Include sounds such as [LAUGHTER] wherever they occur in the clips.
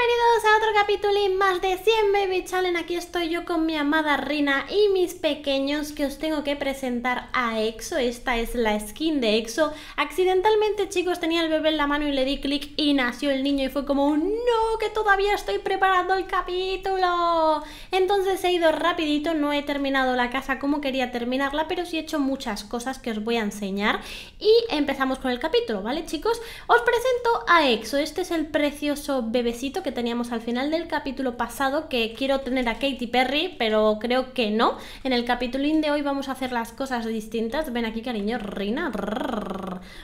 Bienvenidos capítulo y más de 100 Baby Challenge. Aquí estoy yo con mi amada Rina y mis pequeños que os tengo que presentar a EXO. Esta es la skin de EXO. Accidentalmente, chicos, tenía el bebé en la mano y le di clic y nació el niño y fue como, no, que todavía estoy preparando el capítulo. Entonces he ido rapidito, no he terminado la casa como quería terminarla, pero sí he hecho muchas cosas que os voy a enseñar. Y empezamos con el capítulo, ¿vale, chicos? Os presento a EXO. Este es el precioso bebecito que teníamos al final del capítulo pasado que quiero tener a Katy Perry, pero creo que no. En el capítulo de hoy vamos a hacer las cosas distintas. Ven aquí, cariño, Reina.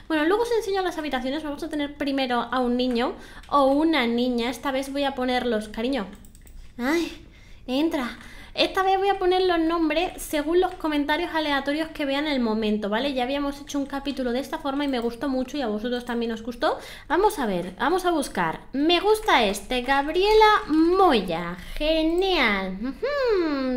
Bueno, luego os enseño las habitaciones. Vamos a tener primero a un niño o una niña. Esta vez voy a ponerlos, cariño. Ay, entra. Esta vez voy a poner los nombres según los comentarios aleatorios que vean en el momento, ¿vale? Ya habíamos hecho un capítulo de esta forma y me gustó mucho y a vosotros también os gustó. Vamos a ver, vamos a buscar. Me gusta este, Gabriela Moya. Genial.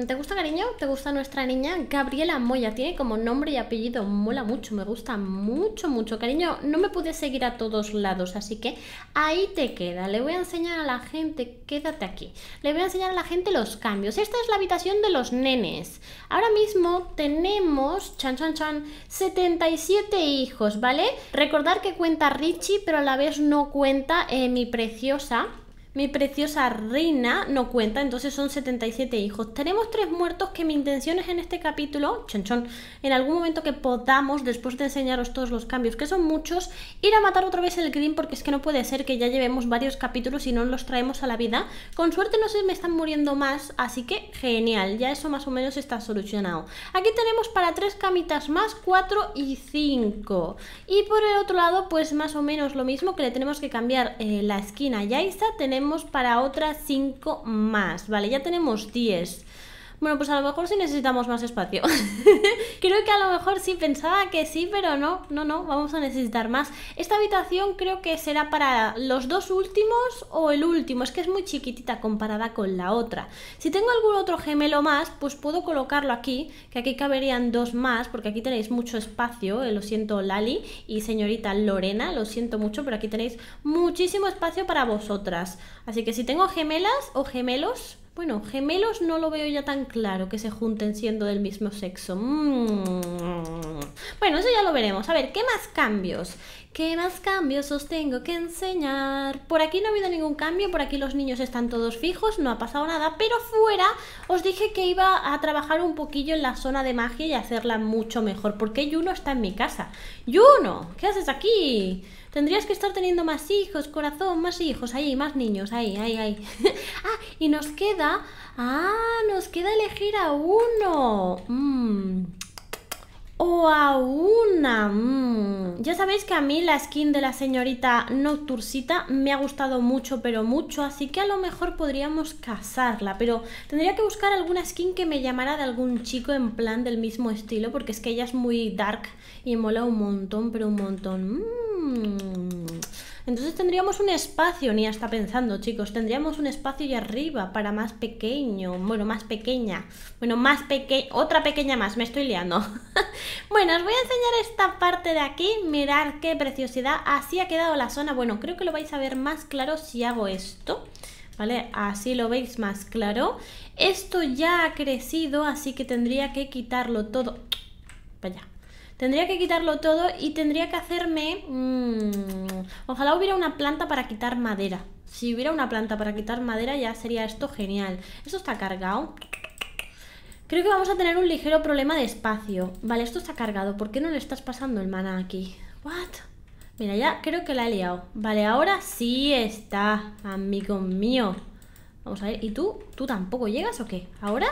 ¿Te gusta, cariño? ¿Te gusta nuestra niña? Gabriela Moya. Tiene como nombre y apellido. Mola mucho, me gusta mucho, mucho. Cariño, no me pude seguir a todos lados, así que ahí te queda. Le voy a enseñar a la gente, quédate aquí. Le voy a enseñar a la gente los cambios. Esta es la de los nenes. Ahora mismo tenemos, chan chan chan, 77 hijos, ¿vale? Recordar que cuenta Richie, pero a la vez no cuenta eh, mi preciosa. Mi preciosa reina no cuenta, entonces son 77 hijos. Tenemos tres muertos que mi intención es en este capítulo, chonchón, en algún momento que podamos, después de enseñaros todos los cambios, que son muchos, ir a matar otra vez el green porque es que no puede ser que ya llevemos varios capítulos y no los traemos a la vida. Con suerte no se me están muriendo más, así que genial, ya eso más o menos está solucionado. Aquí tenemos para tres camitas más, 4 y 5. Y por el otro lado, pues más o menos lo mismo que le tenemos que cambiar eh, la esquina ya está tenemos tenemos para otras 5 más, ¿vale? Ya tenemos 10. Bueno, pues a lo mejor sí necesitamos más espacio. [LAUGHS] creo que a lo mejor sí pensaba que sí, pero no, no, no, vamos a necesitar más. Esta habitación creo que será para los dos últimos o el último, es que es muy chiquitita comparada con la otra. Si tengo algún otro gemelo más, pues puedo colocarlo aquí, que aquí caberían dos más, porque aquí tenéis mucho espacio, eh, lo siento Lali y señorita Lorena, lo siento mucho, pero aquí tenéis muchísimo espacio para vosotras. Así que si tengo gemelas o gemelos, bueno, gemelos no lo veo ya tan claro que se junten siendo del mismo sexo. Mm. Bueno, eso ya lo veremos. A ver, ¿qué más cambios? ¿Qué más cambios os tengo que enseñar? Por aquí no ha habido ningún cambio, por aquí los niños están todos fijos, no ha pasado nada, pero fuera os dije que iba a trabajar un poquillo en la zona de magia y hacerla mucho mejor, porque Juno está en mi casa. Juno, ¿qué haces aquí? Tendrías que estar teniendo más hijos, corazón, más hijos, ahí, más niños, ahí, ahí, ahí. [LAUGHS] ah, y nos queda... Ah, nos queda elegir a uno. Mmm o a una. Mm. Ya sabéis que a mí la skin de la señorita Nocturcita me ha gustado mucho, pero mucho, así que a lo mejor podríamos casarla, pero tendría que buscar alguna skin que me llamara de algún chico en plan del mismo estilo, porque es que ella es muy dark y mola un montón, pero un montón. Mmm. Entonces tendríamos un espacio, ni está pensando, chicos, tendríamos un espacio allá arriba para más pequeño, bueno, más pequeña, bueno, más pequeña, otra pequeña más, me estoy liando. [LAUGHS] bueno, os voy a enseñar esta parte de aquí, mirad qué preciosidad, así ha quedado la zona, bueno, creo que lo vais a ver más claro si hago esto. ¿Vale? Así lo veis más claro. Esto ya ha crecido, así que tendría que quitarlo todo. Vaya, Tendría que quitarlo todo y tendría que hacerme... Mm, ojalá hubiera una planta para quitar madera. Si hubiera una planta para quitar madera ya sería esto genial. Esto está cargado. Creo que vamos a tener un ligero problema de espacio. Vale, esto está cargado. ¿Por qué no le estás pasando el mana aquí? ¿What? Mira, ya creo que la he liado. Vale, ahora sí está, amigo mío. Vamos a ver, ¿y tú? ¿Tú tampoco llegas o qué? ¿Ahora?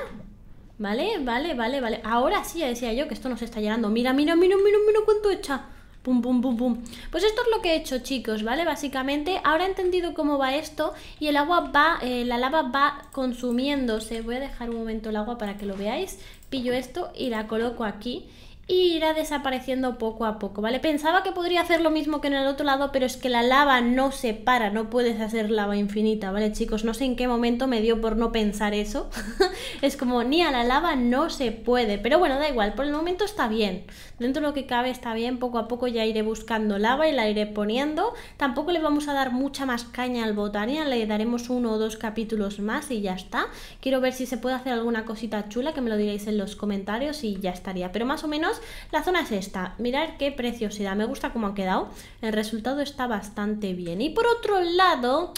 Vale, vale, vale, vale. Ahora sí, ya decía yo que esto nos está llenando. Mira, mira, mira, mira, mira cuánto echa. Pum, pum, pum, pum. Pues esto es lo que he hecho, chicos, ¿vale? Básicamente, ahora he entendido cómo va esto y el agua va, eh, la lava va consumiéndose. Voy a dejar un momento el agua para que lo veáis. Pillo esto y la coloco aquí y irá desapareciendo poco a poco, ¿vale? Pensaba que podría hacer lo mismo que en el otro lado, pero es que la lava no se para, no puedes hacer lava infinita, ¿vale, chicos? No sé en qué momento me dio por no pensar eso. [LAUGHS] es como, ni a la lava no se puede, pero bueno, da igual, por el momento está bien. Dentro de lo que cabe está bien, poco a poco ya iré buscando lava y la iré poniendo. Tampoco le vamos a dar mucha más caña al botania, le daremos uno o dos capítulos más y ya está. Quiero ver si se puede hacer alguna cosita chula, que me lo diréis en los comentarios y ya estaría. Pero más o menos la zona es esta. Mirad qué preciosidad. Me gusta cómo ha quedado. El resultado está bastante bien. Y por otro lado...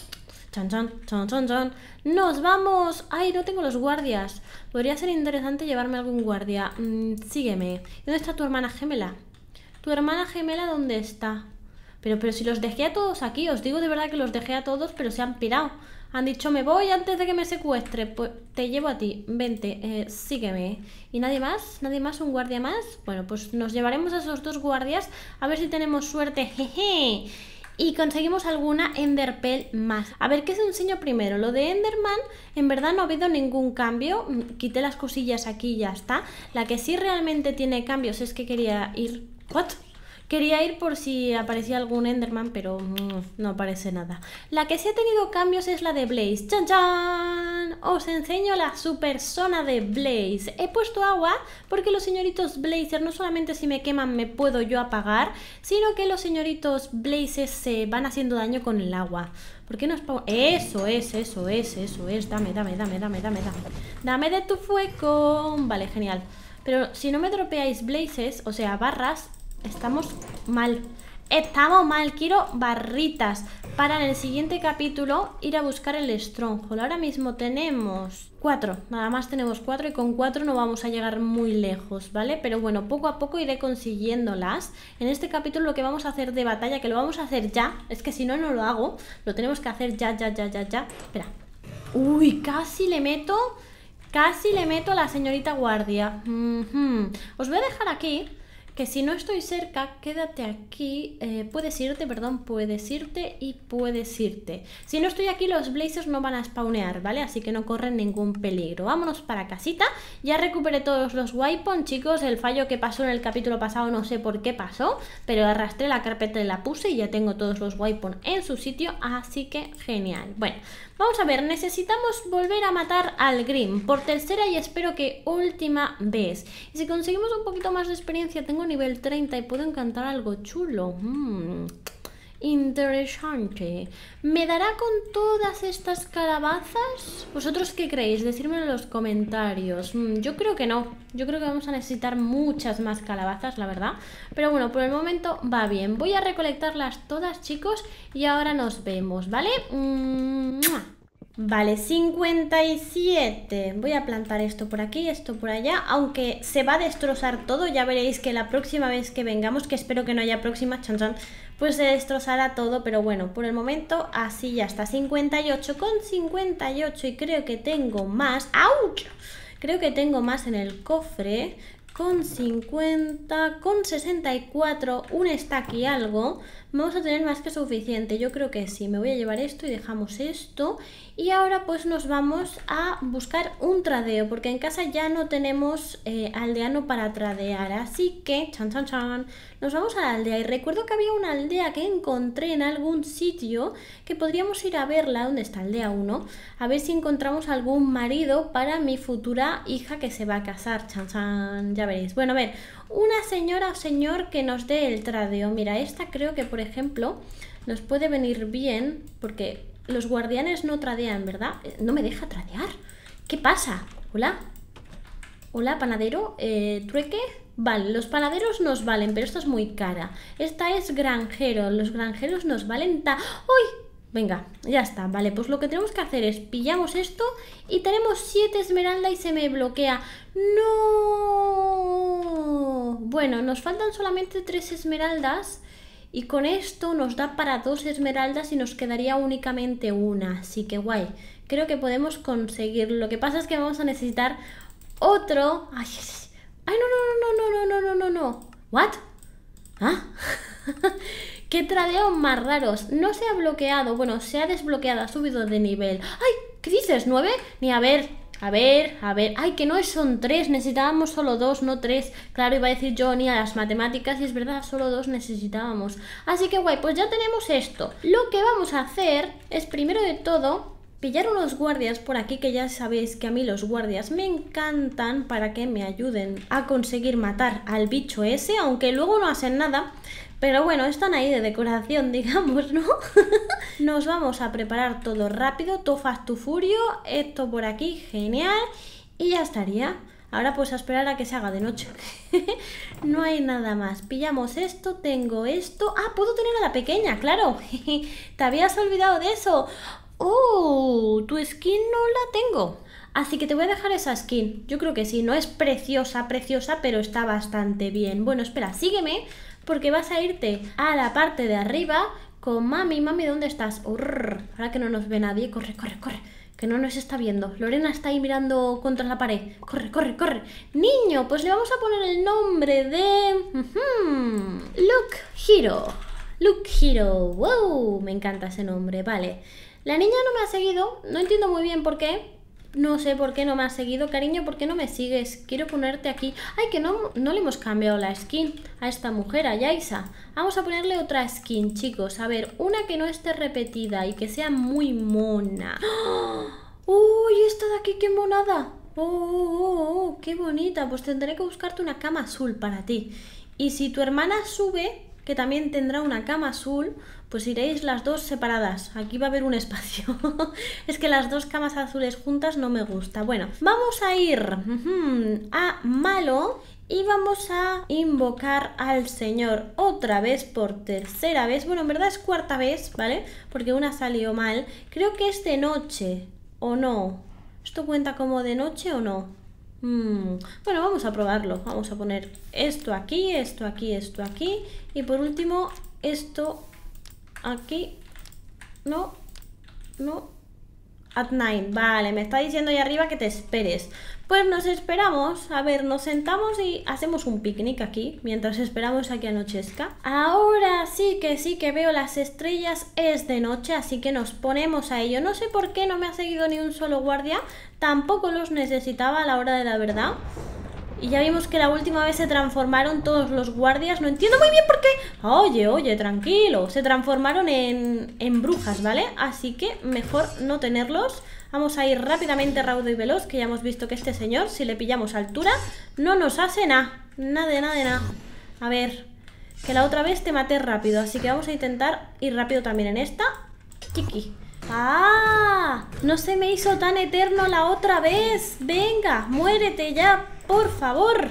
Nos vamos. Ay, no tengo los guardias. Podría ser interesante llevarme algún guardia. Mm, sígueme. dónde está tu hermana gemela? ¿Tu hermana gemela dónde está? Pero, pero si los dejé a todos aquí, os digo de verdad que los dejé a todos, pero se han pirado han dicho me voy antes de que me secuestre, pues te llevo a ti, vente, eh, sígueme. ¿Y nadie más? ¿Nadie más? ¿Un guardia más? Bueno, pues nos llevaremos a esos dos guardias a ver si tenemos suerte, jeje. Y conseguimos alguna Enderpell más. A ver, ¿qué os enseño primero? Lo de Enderman, en verdad no ha habido ningún cambio. Mm, quité las cosillas aquí y ya está. La que sí realmente tiene cambios es que quería ir... ¿What? Quería ir por si aparecía algún Enderman, pero mm, no aparece nada. La que sí ha tenido cambios es la de Blaze. ¡Chan, chan! Os enseño la super zona de Blaze. He puesto agua porque los señoritos Blazer no solamente si me queman me puedo yo apagar, sino que los señoritos Blazes se van haciendo daño con el agua. ¿Por qué no es Eso es, eso es, eso es. Dame, dame, dame, dame, dame, dame. Dame de tu fuego. Vale, genial. Pero si no me dropeáis blazes, o sea, barras, Estamos mal. Estamos mal. Quiero barritas para en el siguiente capítulo ir a buscar el Stronghold. Ahora mismo tenemos cuatro. Nada más tenemos cuatro y con cuatro no vamos a llegar muy lejos, ¿vale? Pero bueno, poco a poco iré consiguiéndolas. En este capítulo lo que vamos a hacer de batalla, que lo vamos a hacer ya, es que si no, no lo hago. Lo tenemos que hacer ya, ya, ya, ya, ya. Espera. Uy, casi le meto... Casi le meto a la señorita guardia. Os voy a dejar aquí que si no estoy cerca, quédate aquí, eh, puedes irte, perdón, puedes irte y puedes irte. Si no estoy aquí, los blazers no van a spawnear, ¿vale? Así que no corren ningún peligro. Vámonos para casita, ya recuperé todos los Wipons, chicos, el fallo que pasó en el capítulo pasado no sé por qué pasó, pero arrastré la carpeta y la puse y ya tengo todos los Wipons en su sitio, así que genial. Bueno, Vamos a ver, necesitamos volver a matar al Grim por tercera y espero que última vez. Y si conseguimos un poquito más de experiencia, tengo nivel 30 y puedo encantar algo chulo. Mm. interesante. ¿Me dará con todas estas calabazas? ¿Vosotros qué creéis? Decírmelo en los comentarios. Mm, yo creo que no. Yo creo que vamos a necesitar muchas más calabazas, la verdad. Pero bueno, por el momento va bien. Voy a recolectarlas todas, chicos. Y ahora nos vemos, ¿vale? Mm, Vale, 57. Voy a plantar esto por aquí, esto por allá. Aunque se va a destrozar todo, ya veréis que la próxima vez que vengamos, que espero que no haya próxima, chan, pues se destrozará todo. Pero bueno, por el momento así ya está. 58 con 58 y creo que tengo más. ¡Auch! Creo que tengo más en el cofre con 50, con 64, un stack y algo, vamos a tener más que suficiente. Yo creo que sí, me voy a llevar esto y dejamos esto. Y ahora pues nos vamos a buscar un tradeo, porque en casa ya no tenemos eh, aldeano para tradear. Así que, chan chan chan, nos vamos a la aldea y recuerdo que había una aldea que encontré en algún sitio que podríamos ir a verla, donde está aldea 1, a ver si encontramos algún marido para mi futura hija que se va a casar, chan, ya veréis. Bueno, a ver, una señora o señor que nos dé el tradeo. Mira, esta creo que, por ejemplo, nos puede venir bien porque los guardianes no tradean, ¿verdad? Eh, no me deja tradear. ¿Qué pasa? Hola. Hola, panadero. Eh, ¿Trueque? Vale, los paladeros nos valen, pero esta es muy cara. Esta es granjero, los granjeros nos valen ta... ¡Uy! Venga, ya está, vale, pues lo que tenemos que hacer es pillamos esto y tenemos siete esmeraldas y se me bloquea. ¡No! Bueno, nos faltan solamente tres esmeraldas y con esto nos da para dos esmeraldas y nos quedaría únicamente una, así que guay. Creo que podemos conseguir, lo que pasa es que vamos a necesitar otro... Ay, Ay, no, no, no, no, no, no, no, no. no. ¿What? ¿Ah? [LAUGHS] ¡Qué tradeos más raros! No se ha bloqueado, bueno, se ha desbloqueado, ha subido de nivel. ¡Ay! ¿Qué dices? ¿Nueve? Ni a ver, a ver, a ver. ¡Ay, que no son tres. Necesitábamos solo dos, no tres. Claro, iba a decir yo ni a las matemáticas, y es verdad, solo dos necesitábamos. Así que guay, pues ya tenemos esto. Lo que vamos a hacer es primero de todo pillar unos guardias por aquí que ya sabéis que a mí los guardias me encantan para que me ayuden a conseguir matar al bicho ese, aunque luego no hacen nada. Pero bueno, están ahí de decoración, [LAUGHS] digamos, ¿no? [LAUGHS] Nos vamos a preparar todo rápido, tofas tu furio, esto por aquí, genial, y ya estaría. Ahora pues a esperar a que se haga de noche. [LAUGHS] no hay nada más. Pillamos esto, tengo esto. Ah, puedo tener a la pequeña, claro. Te habías olvidado de eso. ¡Oh! Tu skin no la tengo. Así que te voy a dejar esa skin. Yo creo que sí, no es preciosa, preciosa, pero está bastante bien. Bueno, espera, sígueme porque vas a irte a la parte de arriba con mami. Mami, ¿dónde estás? ahora que no nos ve nadie, corre, corre, corre. Que no nos está viendo. Lorena está ahí mirando contra la pared. Corre, corre, corre. Niño, pues le vamos a poner el nombre de... Look Hero. Look Hero. Wow, me encanta ese nombre. Vale. La niña no me ha seguido, no entiendo muy bien por qué. No sé por qué no me ha seguido, cariño, ¿por qué no me sigues? Quiero ponerte aquí. Ay, que no, no le hemos cambiado la skin a esta mujer, a Yaisa. Vamos a ponerle otra skin, chicos. A ver, una que no esté repetida y que sea muy mona. ¡Oh! ¡Uy, ¡Oh, esta de aquí, qué monada! ¡Oh, ¡Oh, oh, oh, qué bonita! Pues tendré que buscarte una cama azul para ti. Y si tu hermana sube, que también tendrá una cama azul, pues iréis las dos separadas. Aquí va a haber un espacio. [LAUGHS] es que las dos camas azules juntas no me gusta. Bueno, vamos a ir a Malo y vamos a invocar al Señor otra vez por tercera vez. Bueno, en verdad es cuarta vez, ¿vale? Porque una salió mal. Creo que es de noche, ¿o no? ¿Esto cuenta como de noche o no? Mm, bueno, vamos a probarlo. Vamos a poner esto aquí, esto aquí, esto aquí. Y por último, esto aquí. No, no, At nine, vale, me está diciendo ahí arriba que te esperes. Pues nos esperamos, a ver, nos sentamos y hacemos un picnic aquí, mientras esperamos a que anochezca. Ahora sí que sí que veo las estrellas, es de noche, así que nos ponemos a ello. No sé por qué no me ha seguido ni un solo guardia, tampoco los necesitaba a la hora de la verdad. Y ya vimos que la última vez se transformaron todos los guardias. No entiendo muy bien por qué. Oye, oye, tranquilo. Se transformaron en, en brujas, ¿vale? Así que mejor no tenerlos. Vamos a ir rápidamente raudo y veloz, que ya hemos visto que este señor, si le pillamos altura, no nos hace nada. Nada de nada de nada. A ver, que la otra vez te maté rápido, así que vamos a intentar ir rápido también en esta. Chiqui. ¡Ah! No se me hizo tan eterno la otra vez. Venga, muérete ya, por favor.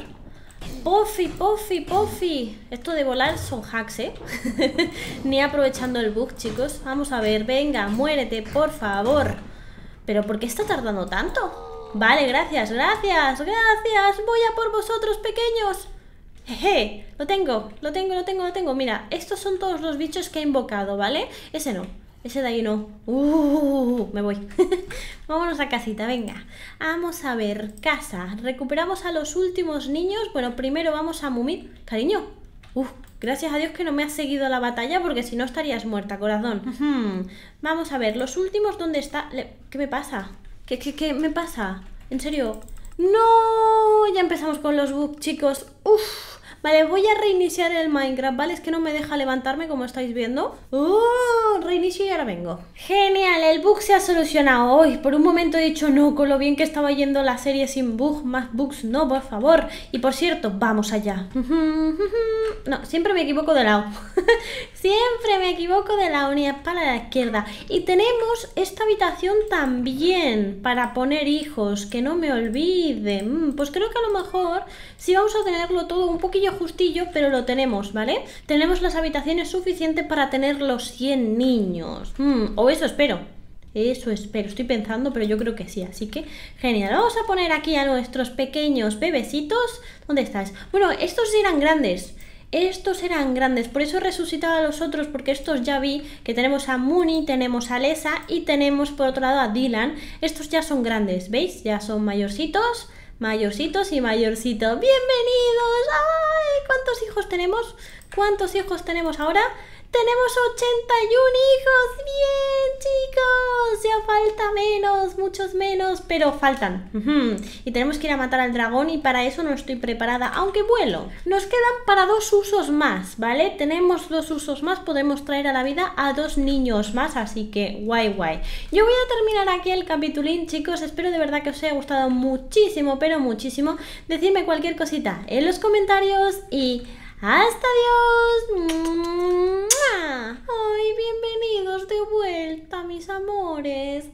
Puffy, pofi, pofi. Esto de volar son hacks, ¿eh? [LAUGHS] Ni aprovechando el bug, chicos. Vamos a ver, venga, muérete, por favor. ¿Pero por qué está tardando tanto? Vale, gracias, gracias, gracias. Voy a por vosotros, pequeños. Jeje, lo tengo, lo tengo, lo tengo, lo tengo. Mira, estos son todos los bichos que he invocado, ¿vale? Ese no. Ese de ahí no. Uh, me voy. [LAUGHS] Vámonos a casita, venga. Vamos a ver, casa. Recuperamos a los últimos niños. Bueno, primero vamos a Mumit. Cariño. gracias a Dios que no me has seguido la batalla porque si no estarías muerta, corazón. Vamos a ver, los últimos, ¿dónde está? ¿Qué me pasa? ¿Qué, qué, ¿Qué me pasa? ¿En serio? ¡No! Ya empezamos con los bugs, chicos. ¡Uf! Vale, voy a reiniciar el Minecraft, ¿vale? Es que no me deja levantarme como estáis viendo. ¡Oh! Reinicio y ahora vengo. Genial, el bug se ha solucionado hoy. Por un momento he dicho no, con lo bien que estaba yendo la serie sin bug, más bugs no, por favor. Y por cierto, vamos allá. [LAUGHS] No, siempre me equivoco de lado. [LAUGHS] siempre me equivoco de la unidad para la izquierda. Y tenemos esta habitación también para poner hijos, que no me olvide. Mm, pues creo que a lo mejor si vamos a tenerlo todo un poquillo justillo, pero lo tenemos, ¿vale? Tenemos las habitaciones suficientes para tener los 100 niños. Hmm, o eso espero. Eso espero, estoy pensando, pero yo creo que sí, así que genial. Vamos a poner aquí a nuestros pequeños bebecitos. ¿Dónde estás? Bueno, estos eran grandes. Estos eran grandes, por eso he resucitado a los otros, porque estos ya vi que tenemos a Mooney, tenemos a Lesa y tenemos por otro lado a Dylan. Estos ya son grandes, ¿veis? Ya son mayorcitos mayorcitos y mayorcitos. ¡Bienvenidos! ¡Ay! ¿Cuántos hijos tenemos? ¿Cuántos hijos tenemos ahora? ¡Tenemos 81 hijos! ¡Bien, chicos! Ya falta menos, muchos menos, pero faltan. Y tenemos que ir a matar al dragón y para eso no estoy preparada, aunque vuelo. Nos quedan para dos usos más, ¿vale? Tenemos dos usos más, podemos traer a la vida a dos niños más, así que guay, guay. Yo voy a terminar aquí el capitulín, chicos. Espero de verdad que os haya gustado muchísimo, pero muchísimo. Decidme cualquier cosita en los comentarios y... ¡Hasta Dios! ¡Ay, bienvenidos de vuelta, mis amores!